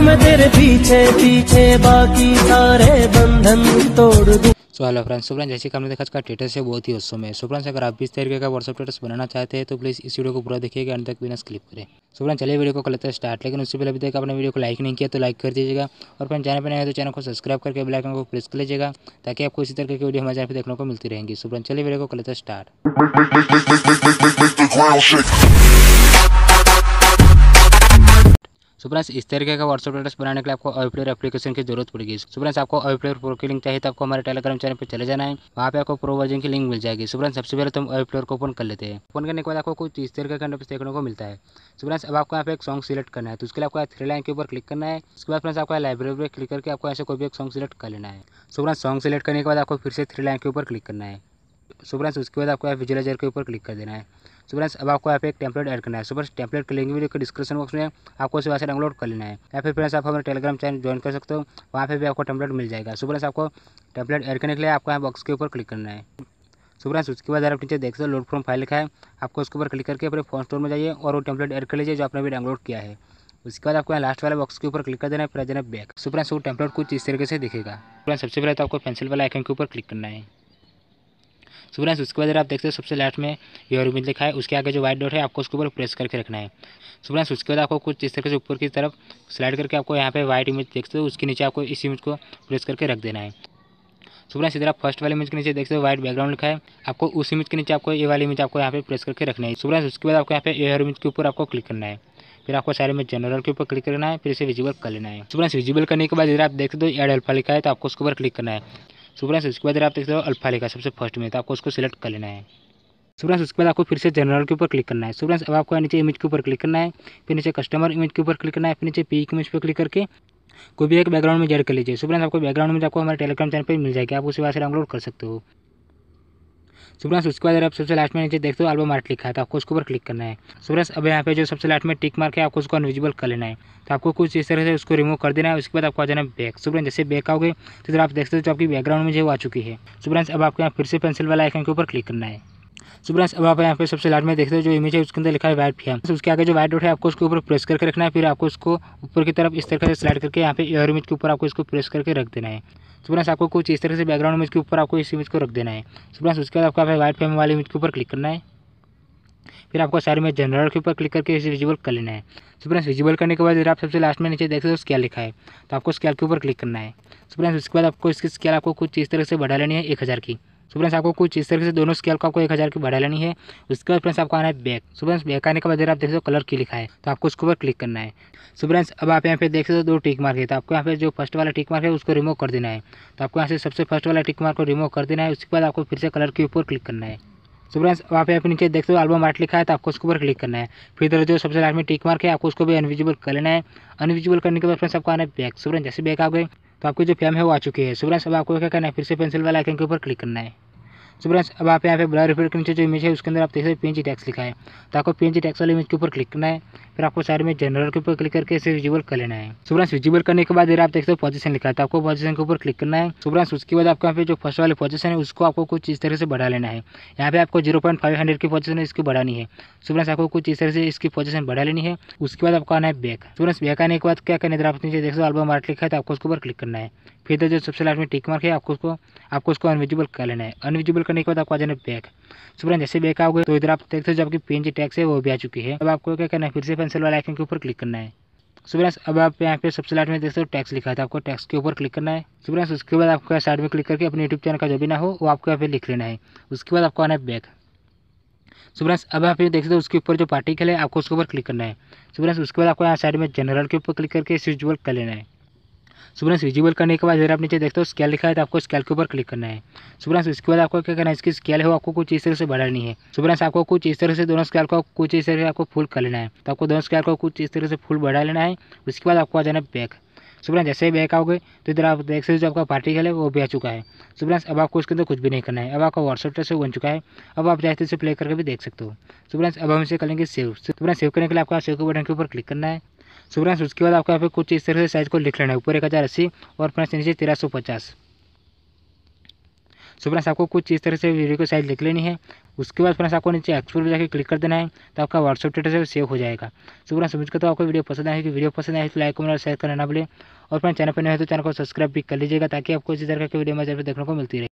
हूँ मैं तेरे पीछे पीछे बाकी सारे बंधन तोड़ दूँ सो हेलो फ्रेंड्स सो जैसे कि हमने देखा इसका स्टेटस है बहुत ही उस समय सो अगर आप भी इस तरीके का व्हाट्सअप स्टेटस बनाना चाहते हैं तो प्लीज़ इस वीडियो को पूरा देखिएगा अंत तक बिना स्किप करें सो चलिए वीडियो को कर लेते हैं स्टार्ट लेकिन उससे पहले अभी तक आपने वीडियो को लाइक नहीं किया तो लाइक कर दीजिएगा और फ्रेंड चैनल पर नए तो चैनल को सब्सक्राइब करके बेलाइकन को प्रेस कर लीजिएगा ताकि आपको इसी तरह की वीडियो हमारे चैनल पर देखने को मिलती रहेंगी सो चलिए वीडियो को कर लेते हैं स्टार्ट सो फ्रेंड्स इस तरीके का व्हाट्सअप स्टेटस बनाने के लिए आपको अवेप्लेयर एप्लीकेशन की जरूरत पड़ेगी सो फ्रेंड्स आपको अवेप्लेयर प्रो की लिंक चाहिए तो आपको हमारे टेलीग्राम चैनल पर चले जाना है वहाँ पे आपको प्रो वर्जन की लिंक मिल जाएगी सो फ्रेंड्स सबसे पहले तो हम अवेप्लेयर को ओपन कर लेते हैं ओपन करने के बाद आपको कुछ इस तरीके का इंटरफेस देखने को मिलता है सो फ्रेंड्स अब आपको यहाँ पे एक सॉन्ग सिलेक्ट करना है तो उसके लिए आपको थ्री लाइन के ऊपर क्लिक करना है उसके बाद फ्रेंड्स आपको लाइब्रेरी पर क्लिक करके आपको ऐसे कोई भी एक सॉन्ग सिलेक्ट कर लेना है सो फ्रेंड्स सॉन्ग सिलेक्ट करने के बाद आपको फिर से थ्री लाइन के ऊपर क्लिक करना है सुबरेंस उसके बाद आपको यहाँ विजुलाइजर के ऊपर क्लिक कर देना है सुबरेंस अब आपको यहाँ पे एक टेम्पलेट ऐड करना है सुबह टेम्पलेट के लिंक के डिस्क्रिप्शन बॉक्स में आपको उसे वहाँ से डाउनलोड कर लेना है या फिर फ्रेंड्स आप हमारे टेलीग्राम चैनल ज्वाइन कर सकते हो वहाँ पर भी आपको टेम्पलेट मिल जाएगा सुबरेंस आपको टेम्पलेट ऐड करने के लिए आपको यहाँ बॉक्स के ऊपर क्लिक करना है सुबरेंस उसके बाद आप नीचे देख सकते हो लोड फॉर्म फाइल लिखा है आपको उसके ऊपर क्लिक करके अपने फोन स्टोर में जाइए और वो टेम्पलेट ऐड कर लीजिए जो आपने भी डाउनलोड किया है उसके बाद आपको यहाँ लास्ट वाले बॉक्स के ऊपर क्लिक कर देना है फिर देना बैक सुपरेंस वो टेम्पलेट कुछ इस तरीके से दिखेगा सबसे पहले तो आपको पेंसिल वाले आइकन के ऊपर क्लिक करना है सो फ्रेंड्स उसके बाद आप देखते हैं सबसे लास्ट में योर उम्मीद लिखा है उसके आगे जो व्हाइट डॉट है आपको उसके ऊपर प्रेस करके रखना है सो फ्रेंड्स उसके बाद आपको कुछ इस तरह से ऊपर की तरफ स्लाइड करके आपको यहाँ पे व्हाइट इमेज देखते हो उसके नीचे आपको इस इमेज को प्रेस करके रख देना है सो फ्रेंड्स इधर आप फर्स्ट वाली इमेज के नीचे देखते हो व्हाइट बैकग्राउंड लिखा है आपको उस इमेज के नीचे आपको ये वाली इमेज आपको यहाँ पे प्रेस करके रखना है सो फ्रेंड्स उसके बाद आपको यहाँ पे एयर इमेज के ऊपर आपको क्लिक करना है फिर आपको सारे में जनरल के ऊपर क्लिक करना है फिर इसे विजिबल कर लेना है सो फ्रेंड्स विजिबल करने के बाद इधर आप देखते हो एड अल्फा लिखा है तो आपको उसके ऊपर क्लिक करना है सो फ्रेंड्स उसके बाद आप देख सकते हो अल्फा लिखा सबसे फर्स्ट में तो आपको उसको सिलेक्ट कर लेना है सो उसके बाद आपको फिर से जनरल के ऊपर क्लिक करना है सो अब आपको नीचे इमेज के ऊपर क्लिक करना है फिर नीचे कस्टमर इमेज के ऊपर क्लिक करना है फिर नीचे पी इमेज पर क्लिक करके कोई भी एक बैकग्राउंड में जेड कर लीजिए सो आपको बैकग्राउंड में आपको हमारे टेलीग्राम चैनल पर मिल जाएगी आप उसे वहाँ से डाउनलोड कर सकते हो सुब्रांस उसके बाद आप सबसे लास्ट में नीचे देखते हो एल्बम मार्ट लिखा है तो आपको उसके ऊपर क्लिक करना है सुब्रांस अब यहाँ पे जो सबसे लास्ट में टिक मार्क है आपको उसको अनविजिबल कर लेना है तो आपको कुछ इस तरह से उसको रिमूव कर देना है उसके बाद आपको आ जाना है बैक सुब्रांस जैसे बैक आओगे तो आप देख सकते हो तो आपकी बैकग्राउंड में जो आ चुकी है सुब्रांस अब आपको यहाँ फिर से पेंसिल वाला आइकन के ऊपर क्लिक करना है सो फ्रेंड्स अब आप यहाँ पे सबसे लास्ट में देखते हो जो इमेज है उसके अंदर लिखा है वाइट फियाम तो उसके आगे जो वाइट डॉट है आपको उसके ऊपर प्रेस करके रखना है फिर आपको उसको ऊपर की तरफ इस तरह से स्लाइड करके यहाँ पे एयर इमेज के ऊपर आपको इसको प्रेस करके रख देना है सो फ्रेंड्स आपको कुछ इस तरह से बैकग्राउंड इमेज के ऊपर आपको इस इमेज को रख देना है सो फ्रेंड्स उसके बाद आपको आप वाइट फेम वाले इमेज के ऊपर क्लिक करना है फिर आपको सारे में जनरल के ऊपर क्लिक करके इसे विजिबल कर लेना है सो फ्रेंड्स विजिबल करने के बाद जब आप सबसे लास्ट में नीचे देख सकते हो स्केल लिखा है तो आपको स्केल के ऊपर क्लिक करना है सो फ्रेंड्स उसके बाद आपको इसकी स्केल आपको कुछ इस तरह से बढ़ा लेनी है एक हज़ार की सो फ्रेंड्स आपको कुछ इस तरीके से दोनों स्केल को आपको एक हज़ार की बढ़ा लेनी है उसके बाद फ्रेंड्स आपको आना है बैक सो फ्रेंड्स बैक आने के बाद आप देख सकते हो कलर की लिखा है तो आपको उसके ऊपर क्लिक करना है सो फ्रेंड्स अब आप यहाँ पे देख सकते हो दो टिक मार्क है तो आपको यहाँ पे जो फर्स्ट वाला टिक मार्क है उसको रिमूव कर देना है तो आपको यहाँ से सबसे फर्स्ट वाला टिक मार्क को रिमूव कर देना है उसके बाद आपको फिर से कलर के ऊपर क्लिक करना है सो फ्रेंड्स वहाँ पे आप नीचे देखते हो एल्बम आर्ट लिखा है तो आपको उसके ऊपर क्लिक करना है फिर इधर जो सबसे लास्ट में टिक मार्क है आपको उसको भी अनविजिबल कर लेना है अनविजिबल करने के बाद फ्रेंड्स आपको आना है बैक सो फ्रेंड्स जैसे बैक आ गए तो आपकी जो फैम है वो आ चुकी है सुबह अब आपको क्या करना है फिर से पेंसिल वाले आइकन के ऊपर क्लिक करना है सो तो फ्रेंड्स अब आप यहाँ पे ब्लर रिफर के नीचे जो इमेज है उसके अंदर आप देख सकते हैं पी टैक्स लिखा है तो आपको पी टैक्स वाले इमेज के ऊपर क्लिक करना है फिर आपको साइड में जनरल के ऊपर क्लिक करके इसे विजिबल कर लेना है सो तो फ्रेंड्स विजिबल करने के बाद आप देख सकते हो पोजीशन लिखा है तो आपको पोजीशन के ऊपर क्लिक करना है सो तो फ्रेंड्स उसके बाद आपको यहाँ पे जो फर्स्ट वाली पोजीशन है उसको आपको कुछ इस तरह से बढ़ा लेना है यहाँ पे आपको जीरो पॉइंट फाइव हंड्रेड की पोजिशन है इसकी बढ़ानी है सो फ्रेंड्स आपको कुछ इस तरह से इसकी पोजिशन बढ़ा लेनी है उसके बाद आपको आना है बैक सो फ्रेंड्स बैक आने के बाद क्या करने आप नीचे देख एल्बम आर्ट लिखा है तो आपको उसके ऊपर क्लिक करना है फिर तो इधर जो सबसे लास्ट में टिक मार्क है आपको उसको आपको उसको अनविजिबल कर लेना है अनविजिबल करने के बाद आपको आ जाना है बैक सो फ्रेंड जैसे बैक आओगे तो इधर आप देख सकते हो जो आपकी पेन जी टैक्स है वो भी आ चुकी है अब आपको क्या करना है फिर से पेंसिल वाले आइकन के ऊपर क्लिक करना है सो फ्रेंड्स अब आप यहाँ पे सबसे लास्ट में देख सकते हो टैक्स लिखा था तो आपको टैक्स के ऊपर क्लिक करना है सो फ्रेंड्स उसके बाद आपको साइड में क्लिक करके अपने यूट्यूब चैनल का जो भी ना हो वो आपको यहाँ पे लिख लेना है उसके बाद आपको आना है बैक सो फ्रेंड्स अब आप देख सकते हो उसके ऊपर जो पार्टिकल है आपको उसके ऊपर क्लिक करना है सो फ्रेंड्स उसके बाद आपको यहाँ साइड में जनरल के ऊपर क्लिक करके स्विचबल कर लेना है सुब्रांस विजिबल करने के बाद जरा आप नीचे देखते हो स्केल लिखा है तो आपको स्केल के ऊपर क्लिक करना है सुब्रांस इसके बाद आपको क्या करना है इसकी स्केल है आपको कुछ इस तरह से बढ़ानी है सुब्रांस आपको कुछ इस तरह से दोनों स्केल को कुछ इस तरह से आपको फुल कर लेना है तो आपको दोनों स्केल को कुछ इस तरह से फुल बढ़ा लेना है उसके बाद आपको आ जाना बैक सुब्रांस जैसे ही बैक आओगे तो इधर आप देख सकते हो जो आपका पार्टी खेल है वो भी आ चुका है सुब्रांस अब आपको उसके अंदर कुछ भी नहीं करना है अब आपका व्हाट्सएप से बन चुका है अब आप जैसे तो इसे प्ले करके भी देख सकते हो सुब्रांस अब हम इसे करेंगे सेव सुब्रांस सेव करने के लिए आपको सेव के बटन के ऊपर क्लिक करना है सो फ्रेंड्स उसके बाद आपको यहाँ पे कुछ इस तरह से साइज़ को लिख लेना है ऊपर एक हज़ार अस्सी और फ्रेंड्स नीचे तेरह सौ पचास सो फ्रेंड्स आपको कुछ इस तरह से वीडियो को साइज लिख लेनी है उसके बाद फ्रेंड्स आपको नीचे एक्सपोर्ट पर जाकर क्लिक कर देना है तो आपका व्हाट्सअप स्टेटस से सेव हो जाएगा सो फ्रेंड्स समझ कर तो आपको वीडियो पसंद आएगी वीडियो पसंद आए तो लाइक कमेंट और शेयर करना ना भूलें और फ्रेंड चैनल पर नहीं है तो चैनल को सब्सक्राइब भी कर लीजिएगा ताकि आपको इसी तरह की वीडियो मैं जरूर देखने को मिलती रहे